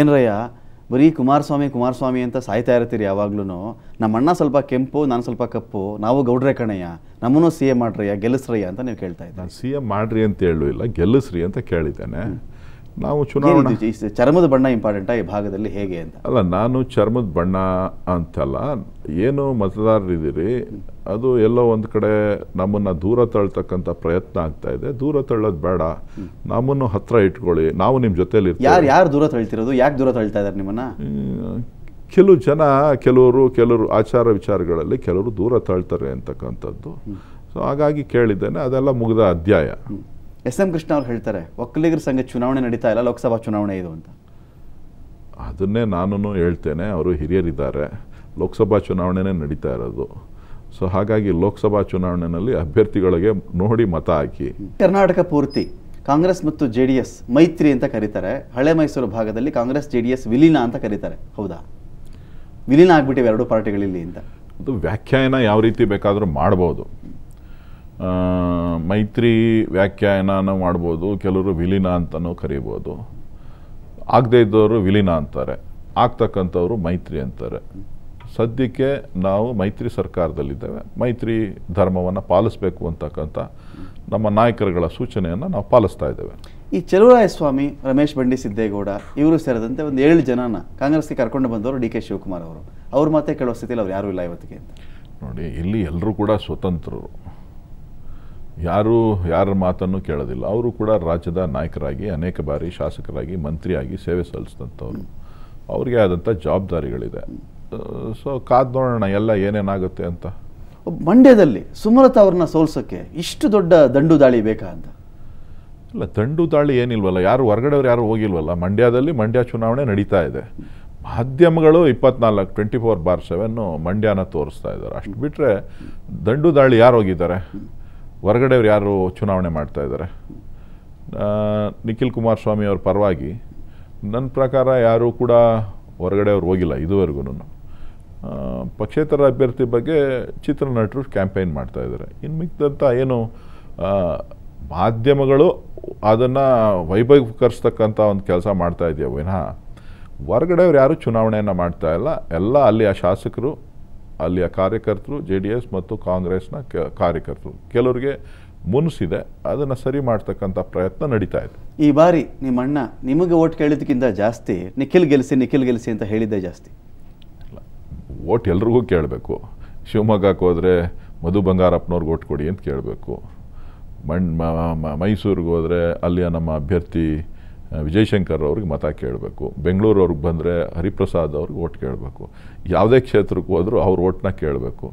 ಏನರಯ್ಯ ಬರೀ ಕುಮಾರಸ್ವಾಮಿ ಕುಮಾರಸ್ವಾಮಿ ಅಂತ ಸಾಯ್ತಾ ಇರ್ತೀರಿ ಯಾವಾಗ್ಲೂ ನಮ್ಮ ಅಣ್ಣ ಸ್ವಲ್ಪ ಕೆಂಪು ನಾನು ಸ್ವಲ್ಪ ಕಪ್ಪು ನಾವು ಗೌಡ್ರೆ ಕಣಯ್ಯ ನಮ್ಮನ್ನು ಸಿ ಎ ಮಾಡ್ರಯ್ಯ ಗೆಲ್ಲಿಸ್ರಯ್ಯ ಅಂತ ನೀವು ಕೇಳ್ತಾ ಇದ್ದೀರಿ ಸಿ ಎ ಮಾಡ್ರಿ ಅಂತ ಹೇಳೂ ಇಲ್ಲ ಗೆಲ್ಲಿಸ್ರಿ ಅಂತ ಕೇಳಿದ್ದೇನೆ ನಾವು ಚುನಾವಣೆ ಚರ್ಮದ ಬಣ್ಣ ಇಂಪಾರ್ಟೆಂಟಾ ಈ ಭಾಗದಲ್ಲಿ ಹೇಗೆ ಅಂತ ಅಲ್ಲ ನಾನು ಚರ್ಮದ ಬಣ್ಣ ಅಂತಲ್ಲ ಏನು ಮತದಾರರಿದ್ದೀರಿ ಅದು ಎಲ್ಲೋ ಒಂದು ಕಡೆ ನಮ್ಮನ್ನು ದೂರ ತಳ್ತಕ್ಕಂಥ ಪ್ರಯತ್ನ ಆಗ್ತಾ ಇದೆ ದೂರ ತಳ್ಳೋದು ಬೇಡ ನಮ್ಮನ್ನು ಹತ್ರ ಇಟ್ಕೊಳ್ಳಿ ನಾವು ನಿಮ್ಮ ಜೊತೆಲಿ ಯಾರು ಯಾರು ದೂರ ತಳ್ತಿರೋದು ಯಾಕೆ ದೂರ ತಳ್ತಾ ಇದ್ದಾರೆ ನಿಮ್ಮನ್ನ ಕೆಲವು ಜನ ಕೆಲವರು ಕೆಲವರು ಆಚಾರ ವಿಚಾರಗಳಲ್ಲಿ ಕೆಲವರು ದೂರ ತಳ್ತಾರೆ ಅಂತಕ್ಕಂಥದ್ದು ಸೊ ಹಾಗಾಗಿ ಕೇಳಿದ್ದೇನೆ ಅದೆಲ್ಲ ಮುಗಿದ ಅಧ್ಯಾಯ ಎಸ್ ಎಂ ಕೃಷ್ಣ ಅವ್ರು ಹೇಳ್ತಾರೆ ಒಕ್ಕಲಿಗರ ಸಂಘ ಚುನಾವಣೆ ನಡೀತಾ ಇಲ್ಲ ಲೋಕಸಭಾ ಚುನಾವಣೆ ಇದು ಅಂತ ಅದನ್ನೇ ನಾನು ಹೇಳ್ತೇನೆ ಅವರು ಹಿರಿಯರಿದ್ದಾರೆ ಲೋಕಸಭಾ ಚುನಾವಣೆನೇ ನಡೀತಾ ಇರೋದು ಸೊ ಹಾಗಾಗಿ ಲೋಕಸಭಾ ಚುನಾವಣೆಯಲ್ಲಿ ಅಭ್ಯರ್ಥಿಗಳಿಗೆ ನೋಡಿ ಮತ ಹಾಕಿ ಕರ್ನಾಟಕ ಪೂರ್ತಿ ಕಾಂಗ್ರೆಸ್ ಮತ್ತು ಜೆ ಡಿ ಎಸ್ ಮೈತ್ರಿ ಅಂತ ಕರೀತಾರೆ ಹಳೆ ಮೈಸೂರು ಭಾಗದಲ್ಲಿ ಕಾಂಗ್ರೆಸ್ ಜೆ ಡಿ ಎಸ್ ವಿಲೀನ ಅಂತ ಕರೀತಾರೆ ಹೌದಾ ವಿಲೀನ ಆಗ್ಬಿಟ್ಟಿವೆ ಎರಡು ಪಾರ್ಟಿಗಳಿಲ್ಲಿ ಅಂತ ಅದು ವ್ಯಾಖ್ಯಾನ ಯಾವ ರೀತಿ ಬೇಕಾದರೂ ಮಾಡ್ಬೋದು ಮೈತ್ರಿ ವ್ಯಾಖ್ಯಾನ ಮಾಡ್ಬೋದು ಕೆಲವರು ವಿಲೀನ ಅಂತಲೂ ಕರಿಬೋದು ಆಗದೇ ಇದ್ದವರು ವಿಲೀನ ಅಂತಾರೆ ಆಗ್ತಕ್ಕಂಥವ್ರು ಮೈತ್ರಿ ಅಂತಾರೆ ಸದ್ಯಕ್ಕೆ ನಾವು ಮೈತ್ರಿ ಸರ್ಕಾರದಲ್ಲಿದ್ದೇವೆ ಮೈತ್ರಿ ಧರ್ಮವನ್ನು ಪಾಲಿಸಬೇಕು ಅಂತಕ್ಕಂಥ ನಮ್ಮ ನಾಯಕರುಗಳ ಸೂಚನೆಯನ್ನು ನಾವು ಪಾಲಿಸ್ತಾ ಇದ್ದೇವೆ ಈ ಚಲುವರಾಯಸ್ವಾಮಿ ರಮೇಶ್ ಬಂಡಿ ಸಿದ್ದೇಗೌಡ ಇವರು ಸೇರಿದಂತೆ ಒಂದು ಏಳು ಜನನ ಕಾಂಗ್ರೆಸ್ಗೆ ಕರ್ಕೊಂಡು ಬಂದವರು ಡಿ ಕೆ ಶಿವಕುಮಾರ್ ಅವರು ಅವ್ರ ಮಾತೇ ಕೇಳೋ ಸ್ಥಿತಿಯಲ್ಲಿ ಅವ್ರು ಯಾರೂ ಇಲ್ಲ ಇವತ್ತಿಗೆ ನೋಡಿ ಇಲ್ಲಿ ಎಲ್ಲರೂ ಕೂಡ ಸ್ವತಂತ್ರರು ಯಾರೂ ಯಾರ ಮಾತನ್ನು ಕೇಳೋದಿಲ್ಲ ಅವರು ಕೂಡ ರಾಜ್ಯದ ನಾಯಕರಾಗಿ ಅನೇಕ ಬಾರಿ ಶಾಸಕರಾಗಿ ಮಂತ್ರಿಯಾಗಿ ಸೇವೆ ಸಲ್ಲಿಸಿದಂಥವ್ರು ಅವ್ರಿಗೆ ಆದಂಥ ಜವಾಬ್ದಾರಿಗಳಿದೆ ಸೊ ಕಾದ್ ನೋಡೋಣ ಎಲ್ಲ ಏನೇನಾಗುತ್ತೆ ಅಂತ ಮಂಡ್ಯದಲ್ಲಿ ಸುಮಲತಾ ಅವ್ರನ್ನ ಸೋಲ್ಸೋಕ್ಕೆ ಇಷ್ಟು ದೊಡ್ಡ ದಂಡು ದಾಳಿ ಬೇಕಾ ಅಂತ ಇಲ್ಲ ದಂಡು ದಾಳಿ ಏನಿಲ್ವಲ್ಲ ಯಾರು ಹೊರಗಡೆಯವ್ರು ಯಾರು ಹೋಗಿಲ್ವಲ್ಲ ಮಂಡ್ಯದಲ್ಲಿ ಮಂಡ್ಯ ಚುನಾವಣೆ ನಡೀತಾ ಇದೆ ಮಾಧ್ಯಮಗಳು ಇಪ್ಪತ್ನಾಲ್ಕು ಟ್ವೆಂಟಿ ಫೋರ್ ಬಾರ್ ಸೆವೆನ್ನು ಮಂಡ್ಯನ ತೋರಿಸ್ತಾ ಇದ್ದಾರೆ ಅಷ್ಟು ಬಿಟ್ಟರೆ ದಂಡು ದಾಳಿ ಯಾರು ಹೋಗಿದ್ದಾರೆ ಹೊರಗಡೆಯವ್ರು ಯಾರು ಚುನಾವಣೆ ಮಾಡ್ತಾ ಇದ್ದಾರೆ ನಿಖಿಲ್ ಕುಮಾರಸ್ವಾಮಿ ಅವ್ರ ಪರವಾಗಿ ನನ್ನ ಪ್ರಕಾರ ಯಾರೂ ಕೂಡ ಹೊರಗಡೆಯವ್ರು ಹೋಗಿಲ್ಲ ಇದುವರೆಗೂ ಪಕ್ಷೇತರ ಅಭ್ಯರ್ಥಿ ಬಗ್ಗೆ ಚಿತ್ರನಟರು ಕ್ಯಾಂಪೇನ್ ಮಾಡ್ತಾ ಇದ್ದಾರೆ ಇನ್ನು ಮಿಕ್ಕಿದಂಥ ಏನು ಮಾಧ್ಯಮಗಳು ಅದನ್ನು ವೈಭವೀಕರಿಸ್ತಕ್ಕಂಥ ಒಂದು ಕೆಲಸ ಮಾಡ್ತಾ ಇದೆಯೋ ವಿನಃ ಹೊರಗಡೆಯವ್ರು ಯಾರೂ ಚುನಾವಣೆಯನ್ನು ಮಾಡ್ತಾ ಇಲ್ಲ ಎಲ್ಲ ಅಲ್ಲಿ ಆ ಶಾಸಕರು ಅಲ್ಲಿಯ ಕಾರ್ಯಕರ್ತರು ಜೆ ಡಿ ಎಸ್ ಮತ್ತು ಕಾಂಗ್ರೆಸ್ನ ಕಾರ್ಯಕರ್ತರು ಕೆಲವರಿಗೆ ಮುನಿಸಿದೆ ಅದನ್ನು ಸರಿ ಮಾಡ್ತಕ್ಕಂಥ ಪ್ರಯತ್ನ ನಡೀತಾ ಇದೆ ಈ ಬಾರಿ ನಿಮ್ಮ ಅಣ್ಣ ನಿಮಗೆ ಓಟ್ ಕೇಳಿದ್ದಕ್ಕಿಂತ ಜಾಸ್ತಿ ನಿಖಿಲ್ ಗೆಲ್ಲಿಸಿ ನಿಖಿಲ್ ಗೆಲ್ಲಿಸಿ ಅಂತ ಹೇಳಿದ್ದೆ ಜಾಸ್ತಿ ಓಟ್ ಎಲ್ರಿಗೂ ಕೇಳಬೇಕು ಶಿವಮೊಗ್ಗಕ್ಕೆ ಹೋದರೆ ಮಧು ಬಂಗಾರಪ್ಪನವ್ರಿಗೆ ಓಟ್ ಕೊಡಿ ಅಂತ ಕೇಳಬೇಕು ಮಣ್ ಮೈಸೂರಿಗೆ ಹೋದರೆ ಅಲ್ಲಿಯ ನಮ್ಮ ಅಭ್ಯರ್ಥಿ ವಿಜಯಶಂಕರ್ ಅವ್ರಿಗೆ ಮತ ಕೇಳಬೇಕು ಬೆಂಗಳೂರು ಅವ್ರಿಗೆ ಬಂದರೆ ಹರಿಪ್ರಸಾದ್ ಅವ್ರಿಗೆ ಓಟ್ ಕೇಳಬೇಕು ಯಾವುದೇ ಕ್ಷೇತ್ರಕ್ಕೆ ಹೋದರೂ ಅವ್ರ ಓಟ್ನ ಕೇಳಬೇಕು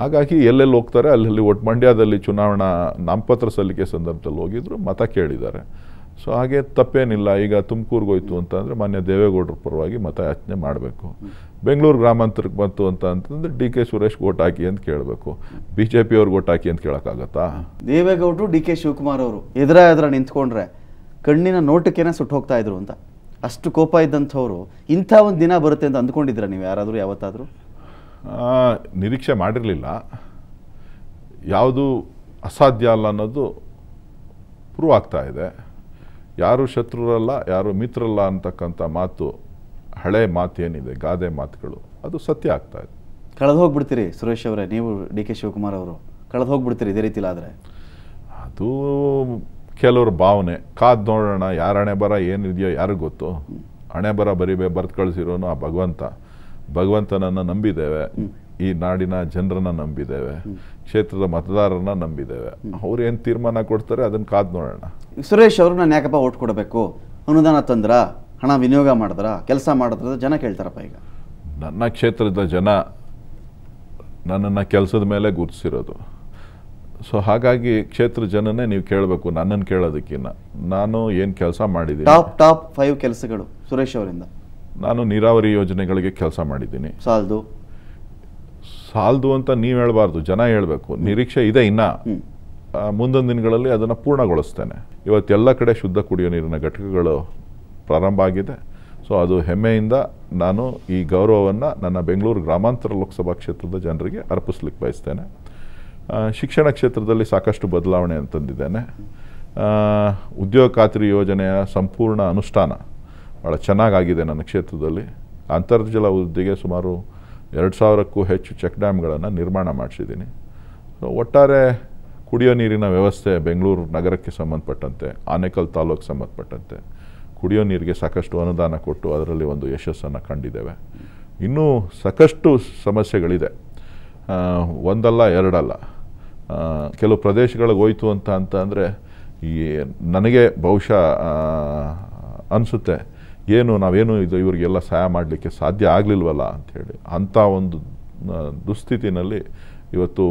ಹಾಗಾಗಿ ಎಲ್ಲೆಲ್ಲಿ ಹೋಗ್ತಾರೆ ಅಲ್ಲಲ್ಲಿ ಒಟ್ಟು ಮಂಡ್ಯದಲ್ಲಿ ಚುನಾವಣಾ ನಾಮಪತ್ರ ಸಲ್ಲಿಕೆ ಸಂದರ್ಭದಲ್ಲಿ ಹೋಗಿದ್ರು ಮತ ಕೇಳಿದ್ದಾರೆ ಸೊ ಹಾಗೆ ತಪ್ಪೇನಿಲ್ಲ ಈಗ ತುಮಕೂರಿಗೆ ಹೋಯ್ತು ಅಂತಂದರೆ ಮಾನ್ಯ ದೇವೇಗೌಡರ ಪರವಾಗಿ ಯಾಚನೆ ಮಾಡಬೇಕು ಬೆಂಗಳೂರು ಗ್ರಾಮಾಂತರಕ್ಕೆ ಬಂತು ಅಂತ ಅಂತಂದರೆ ಡಿ ಕೆ ಸುರೇಶ್ ಓಟ್ ಹಾಕಿ ಅಂತ ಕೇಳಬೇಕು ಬಿ ಜೆ ಪಿ ಅವ್ರಿಗೆ ಓಟ್ ಹಾಕಿ ಅಂತ ಕೇಳೋಕ್ಕಾಗತ್ತಾ ದೇವೇಗೌಡರು ಡಿ ಕೆ ಶಿವಕುಮಾರ್ ಅವರು ಎದುರ ಎದುರ ನಿಂತ್ಕೊಂಡ್ರೆ ಕಣ್ಣಿನ ನೋಟಕ್ಕೇನೆ ಸುಟ್ಟು ಹೋಗ್ತಾ ಇದ್ರು ಅಂತ ಅಷ್ಟು ಕೋಪ ಇದ್ದಂಥವ್ರು ಇಂಥ ಒಂದು ದಿನ ಬರುತ್ತೆ ಅಂತ ಅಂದ್ಕೊಂಡಿದ್ರ ನೀವು ಯಾರಾದರೂ ಯಾವತ್ತಾದರೂ ನಿರೀಕ್ಷೆ ಮಾಡಿರಲಿಲ್ಲ ಯಾವುದು ಅಸಾಧ್ಯ ಅಲ್ಲ ಅನ್ನೋದು ಪ್ರೂವ್ ಆಗ್ತಾ ಇದೆ ಯಾರು ಶತ್ರುರಲ್ಲ ಯಾರು ಮಿತ್ರರಲ್ಲ ಅಂತಕ್ಕಂಥ ಮಾತು ಹಳೆ ಮಾತು ಏನಿದೆ ಗಾದೆ ಮಾತುಗಳು ಅದು ಸತ್ಯ ಆಗ್ತಾ ಇದೆ ಕಳೆದು ಹೋಗ್ಬಿಡ್ತೀರಿ ಸುರೇಶ್ ಅವರೇ ನೀವು ಡಿ ಕೆ ಶಿವಕುಮಾರ್ ಅವರು ಕಳೆದು ಹೋಗ್ಬಿಡ್ತೀರಿ ಇದೇ ರೀತಿಲಾದರೆ ಅದು ಕೆಲವ್ರ ಭಾವನೆ ಕಾದ್ ನೋಡೋಣ ಯಾರ ಹಣೆ ಬರ ಏನಿದೆಯೋ ಯಾರಿಗೂ ಗೊತ್ತು ಹಣೆ ಬರ ಬರಿಬೇ ಬರ್ತ್ ಕಳಿಸಿರೋನು ಆ ಭಗವಂತ ಭಗವಂತನನ್ನು ನಂಬಿದ್ದೇವೆ ಈ ನಾಡಿನ ಜನರನ್ನ ನಂಬಿದ್ದೇವೆ ಕ್ಷೇತ್ರದ ಮತದಾರರನ್ನ ನಂಬಿದ್ದೇವೆ ಅವ್ರು ಏನು ತೀರ್ಮಾನ ಕೊಡ್ತಾರೆ ಅದನ್ನು ಕಾದ್ ನೋಡೋಣ ಸುರೇಶ್ ಅವ್ರನ್ನ ನಾನು ಯಾಕಪ್ಪ ಓಟ್ ಕೊಡಬೇಕು ಅನುದಾನ ತಂದ್ರ ಹಣ ವಿನಿಯೋಗ ಮಾಡಿದ್ರ ಕೆಲಸ ಮಾಡಿದ್ರ ಜನ ಕೇಳ್ತಾರಪ್ಪ ಈಗ ನನ್ನ ಕ್ಷೇತ್ರದ ಜನ ನನ್ನನ್ನು ಕೆಲಸದ ಮೇಲೆ ಗುರುತಿಸಿರೋದು ಸೊ ಹಾಗಾಗಿ ಕ್ಷೇತ್ರ ಜನನೇ ನೀವು ಕೇಳಬೇಕು ನನ್ನನ್ನು ಕೇಳೋದಕ್ಕಿನ್ನ ನಾನು ಏನು ಕೆಲಸ ಮಾಡಿದ್ದೀನಿ ಟಾಪ್ ಟಾಪ್ ಫೈವ್ ಕೆಲಸಗಳು ಸುರೇಶ್ ಅವರಿಂದ ನಾನು ನೀರಾವರಿ ಯೋಜನೆಗಳಿಗೆ ಕೆಲಸ ಮಾಡಿದ್ದೀನಿ ಸಾಲದು ಸಾಲದು ಅಂತ ನೀವು ಹೇಳಬಾರ್ದು ಜನ ಹೇಳಬೇಕು ನಿರೀಕ್ಷೆ ಇದೆ ಇನ್ನ ಮುಂದಿನ ದಿನಗಳಲ್ಲಿ ಅದನ್ನು ಪೂರ್ಣಗೊಳಿಸ್ತೇನೆ ಇವತ್ತೆಲ್ಲ ಕಡೆ ಶುದ್ಧ ಕುಡಿಯೋ ನೀರಿನ ಘಟಕಗಳು ಪ್ರಾರಂಭ ಆಗಿದೆ ಸೊ ಅದು ಹೆಮ್ಮೆಯಿಂದ ನಾನು ಈ ಗೌರವವನ್ನು ನನ್ನ ಬೆಂಗಳೂರು ಗ್ರಾಮಾಂತರ ಲೋಕಸಭಾ ಕ್ಷೇತ್ರದ ಜನರಿಗೆ ಅರ್ಪಿಸ್ಲಿಕ್ಕೆ ಬಯಸ್ತೇನೆ ಶಿಕ್ಷಣ ಕ್ಷೇತ್ರದಲ್ಲಿ ಸಾಕಷ್ಟು ಬದಲಾವಣೆ ಅಂತಂದಿದ್ದೇನೆ ಉದ್ಯೋಗ ಖಾತ್ರಿ ಯೋಜನೆಯ ಸಂಪೂರ್ಣ ಅನುಷ್ಠಾನ ಭಾಳ ಚೆನ್ನಾಗಾಗಿದೆ ನನ್ನ ಕ್ಷೇತ್ರದಲ್ಲಿ ಅಂತರ್ಜಲ ವೃದ್ಧಿಗೆ ಸುಮಾರು ಎರಡು ಸಾವಿರಕ್ಕೂ ಹೆಚ್ಚು ಚೆಕ್ ಡ್ಯಾಮ್ಗಳನ್ನು ನಿರ್ಮಾಣ ಮಾಡಿಸಿದ್ದೀನಿ ಸೊ ಒಟ್ಟಾರೆ ಕುಡಿಯೋ ನೀರಿನ ವ್ಯವಸ್ಥೆ ಬೆಂಗಳೂರು ನಗರಕ್ಕೆ ಸಂಬಂಧಪಟ್ಟಂತೆ ಆನೇಕಲ್ ತಾಲೂಕು ಸಂಬಂಧಪಟ್ಟಂತೆ ಕುಡಿಯೋ ನೀರಿಗೆ ಸಾಕಷ್ಟು ಅನುದಾನ ಕೊಟ್ಟು ಅದರಲ್ಲಿ ಒಂದು ಯಶಸ್ಸನ್ನು ಕಂಡಿದ್ದೇವೆ ಇನ್ನೂ ಸಾಕಷ್ಟು ಸಮಸ್ಯೆಗಳಿದೆ ಒಂದಲ್ಲ ಎರಡಲ್ಲ ಕೆಲವು ಪ್ರದೇಶಗಳಿಗೆ ಹೋಯಿತು ಅಂತ ಅಂತ ಅಂದರೆ ಈ ನನಗೆ ಬಹುಶಃ ಅನಿಸುತ್ತೆ ಏನು ನಾವೇನು ಇದು ಇವರಿಗೆಲ್ಲ ಸಹಾಯ ಮಾಡಲಿಕ್ಕೆ ಸಾಧ್ಯ ಆಗಲಿಲ್ವಲ್ಲ ಅಂಥೇಳಿ ಅಂಥ ಒಂದು ದುಸ್ಥಿತಿನಲ್ಲಿ ಇವತ್ತು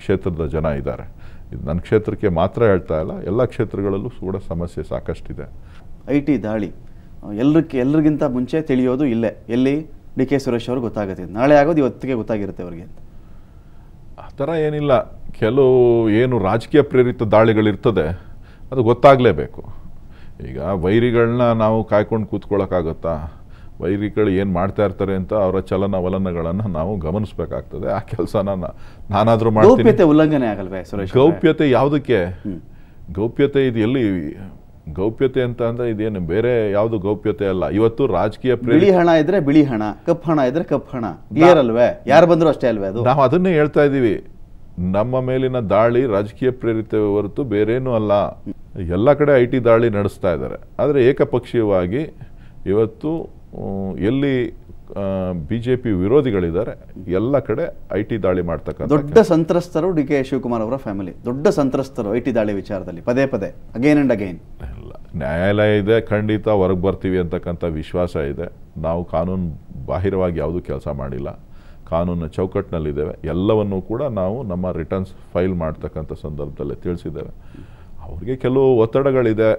ಕ್ಷೇತ್ರದ ಜನ ಇದ್ದಾರೆ ಇದು ನನ್ನ ಕ್ಷೇತ್ರಕ್ಕೆ ಮಾತ್ರ ಹೇಳ್ತಾ ಇಲ್ಲ ಎಲ್ಲ ಕ್ಷೇತ್ರಗಳಲ್ಲೂ ಕೂಡ ಸಮಸ್ಯೆ ಸಾಕಷ್ಟಿದೆ ಐ ಟಿ ದಾಳಿ ಎಲ್ಲಕ್ಕೆ ಎಲ್ರಿಗಿಂತ ಮುಂಚೆ ತಿಳಿಯೋದು ಇಲ್ಲೇ ಎಲ್ಲಿ ಡಿ ಕೆ ಸುರೇಶ್ ಅವ್ರಿಗೆ ಗೊತ್ತಾಗುತ್ತೆ ನಾಳೆ ಆಗೋದು ಇವತ್ತಿಗೆ ಗೊತ್ತಾಗಿರುತ್ತೆ ಅವ್ರಿಗೆ ಅಂತ ಆ ಥರ ಏನಿಲ್ಲ ಕೆಲವು ಏನು ರಾಜಕೀಯ ಪ್ರೇರಿತ ದಾಳಿಗಳಿರ್ತದೆ ಅದು ಗೊತ್ತಾಗಲೇಬೇಕು ಈಗ ವೈರಿಗಳನ್ನ ನಾವು ಕಾಯ್ಕೊಂಡು ಕೂತ್ಕೊಳ್ಳೋಕ್ಕಾಗತ್ತಾ ವೈರಿಗಳು ಏನು ಮಾಡ್ತಾ ಇರ್ತಾರೆ ಅಂತ ಅವರ ಚಲನವಲನಗಳನ್ನು ನಾವು ಗಮನಿಸಬೇಕಾಗ್ತದೆ ಆ ಕೆಲಸನ ನಾನಾದರೂ ಮಾಡ್ತೀನಿ ಉಲ್ಲಂಘನೆ ಆಗಲ್ವೇ ಗೌಪ್ಯತೆ ಯಾವುದಕ್ಕೆ ಗೌಪ್ಯತೆ ಇದು ಎಲ್ಲಿ ಗೌಪ್ಯತೆ ಅಂತ ಅಂದ್ರೆ ಇದೇನು ಬೇರೆ ಯಾವುದು ಗೌಪ್ಯತೆ ಅಲ್ಲ ಇವತ್ತು ರಾಜಕೀಯ ಬಿಳಿ ಹಣ ಇದ್ರೆ ಬಿಳಿ ಹಣ ಕಪ್ ಹಣ ಇದ್ರೆ ಕಪ್ ಹಣ ಕ್ಲಿಯರ್ ಅಲ್ವೇ ಯಾರು ಬಂದರೂ ಅಷ್ಟೇ ಅಲ್ವೇ ಅದು ನಾವು ಅದನ್ನೇ ಹೇಳ್ತಾ ಇದ್ದೀವಿ ನಮ್ಮ ಮೇಲಿನ ದಾಳಿ ರಾಜಕೀಯ ಪ್ರೇರಿತ ಹೊರತು ಬೇರೇನೂ ಅಲ್ಲ ಎಲ್ಲ ಕಡೆ ಐ ಟಿ ದಾಳಿ ನಡೆಸ್ತಾ ಇದ್ದಾರೆ ಆದರೆ ಏಕಪಕ್ಷೀಯವಾಗಿ ಇವತ್ತು ಎಲ್ಲಿ ಬಿ ಜೆ ಪಿ ವಿರೋಧಿಗಳಿದ್ದಾರೆ ಎಲ್ಲ ಕಡೆ ಐ ಟಿ ದಾಳಿ ಮಾಡ್ತಕ್ಕಂಥ ದೊಡ್ಡ ಸಂತ್ರಸ್ತರು ಡಿ ಕೆ ಶಿವಕುಮಾರ್ ಅವರ ಫ್ಯಾಮಿಲಿ ದೊಡ್ಡ ಸಂತ್ರಸ್ತರು ಐ ಟಿ ದಾಳಿ ವಿಚಾರದಲ್ಲಿ ಪದೇ ಪದೇ ಅಗೇನ್ ಅಂಡ್ ಅಗೇನ್ ಇಲ್ಲ ನ್ಯಾಯಾಲಯ ಇದೆ ಖಂಡಿತ ಹೊರಗೆ ಬರ್ತೀವಿ ಅಂತಕ್ಕಂಥ ವಿಶ್ವಾಸ ಇದೆ ನಾವು ಕಾನೂನು ಬಾಹಿರವಾಗಿ ಯಾವುದೂ ಕೆಲಸ ಮಾಡಿಲ್ಲ ಕಾನೂನು ಚೌಕಟ್ಟಿನಲ್ಲಿದ್ದೇವೆ ಎಲ್ಲವನ್ನೂ ಕೂಡ ನಾವು ನಮ್ಮ ರಿಟರ್ನ್ಸ್ ಫೈಲ್ ಮಾಡ್ತಕ್ಕಂಥ ಸಂದರ್ಭದಲ್ಲಿ ತಿಳಿಸಿದ್ದೇವೆ ಅವ್ರಿಗೆ ಕೆಲವು ಒತ್ತಡಗಳಿದೆ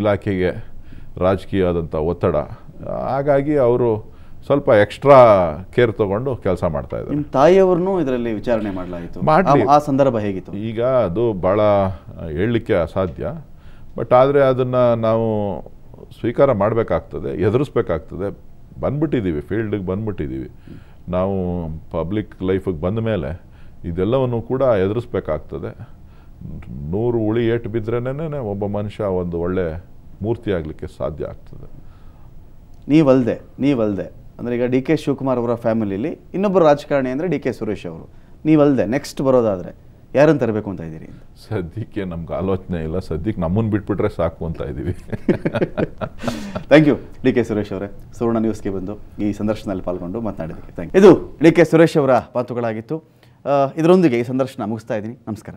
ಇಲಾಖೆಗೆ ರಾಜಕೀಯ ಆದಂಥ ಒತ್ತಡ ಹಾಗಾಗಿ ಅವರು ಸ್ವಲ್ಪ ಎಕ್ಸ್ಟ್ರಾ ಕೇರ್ ತಗೊಂಡು ಕೆಲಸ ಮಾಡ್ತಾ ಇದ್ದಾರೆ ತಾಯಿಯವ್ರನ್ನೂ ಇದರಲ್ಲಿ ವಿಚಾರಣೆ ಮಾಡಲಾಯಿತು ಮಾಡಿ ಆ ಸಂದರ್ಭ ಹೇಗಿತ್ತು ಈಗ ಅದು ಭಾಳ ಹೇಳಲಿಕ್ಕೆ ಅಸಾಧ್ಯ ಬಟ್ ಆದರೆ ಅದನ್ನು ನಾವು ಸ್ವೀಕಾರ ಮಾಡಬೇಕಾಗ್ತದೆ ಎದುರಿಸ್ಬೇಕಾಗ್ತದೆ ಬಂದ್ಬಿಟ್ಟಿದ್ದೀವಿ ಫೀಲ್ಡಿಗೆ ಬಂದ್ಬಿಟ್ಟಿದ್ದೀವಿ ನಾವು ಪಬ್ಲಿಕ್ ಲೈಫಿಗೆ ಬಂದ ಮೇಲೆ ಇದೆಲ್ಲವನ್ನು ಕೂಡ ಎದುರಿಸ್ಬೇಕಾಗ್ತದೆ ನೂರು ಉಳಿ ಏಟು ಬಿದ್ದರೆ ಒಬ್ಬ ಮನುಷ್ಯ ಒಂದು ಒಳ್ಳೆ ಮೂರ್ತಿ ಆಗಲಿಕ್ಕೆ ಸಾಧ್ಯ ಆಗ್ತದೆ ನೀವಲ್ದೆ ನೀವಲ್ದೆ ಅಂದರೆ ಈಗ ಡಿ ಕೆ ಶಿವಕುಮಾರ್ ಅವರ ಫ್ಯಾಮಿಲಿಯಲ್ಲಿ ಇನ್ನೊಬ್ಬರು ರಾಜಕಾರಣಿ ಅಂದರೆ ಡಿ ಕೆ ಸುರೇಶ್ ಅವರು ನೀವಲ್ಲದೆ ನೆಕ್ಸ್ಟ್ ಬರೋದಾದರೆ ಯಾರನ್ನು ತರಬೇಕು ಅಂತ ಇದ್ದೀರಿ ಸದ್ಯಕ್ಕೆ ನಮ್ಗೆ ಆಲೋಚನೆ ಇಲ್ಲ ಸದ್ಯಕ್ಕೆ ನಮ್ಮನ್ನು ಬಿಟ್ಬಿಟ್ರೆ ಸಾಕು ಅಂತ ಇದ್ದೀವಿ thank you D K Suresh ಅವರೇ ಸುವರ್ಣ ನ್ಯೂಸ್ಗೆ ಬಂದು ಈ ಸಂದರ್ಶನದಲ್ಲಿ ಪಾಲ್ಗೊಂಡು ಮಾತನಾಡಿದ್ದೀವಿ ಥ್ಯಾಂಕ್ ಇದು ಡಿ ಕೆ ಸುರೇಶ್ ಅವರ ಮಾತುಗಳಾಗಿತ್ತು ಇದರೊಂದಿಗೆ ಈ ಸಂದರ್ಶನ ಮುಗಿಸ್ತಾ ಇದ್ದೀನಿ ನಮಸ್ಕಾರ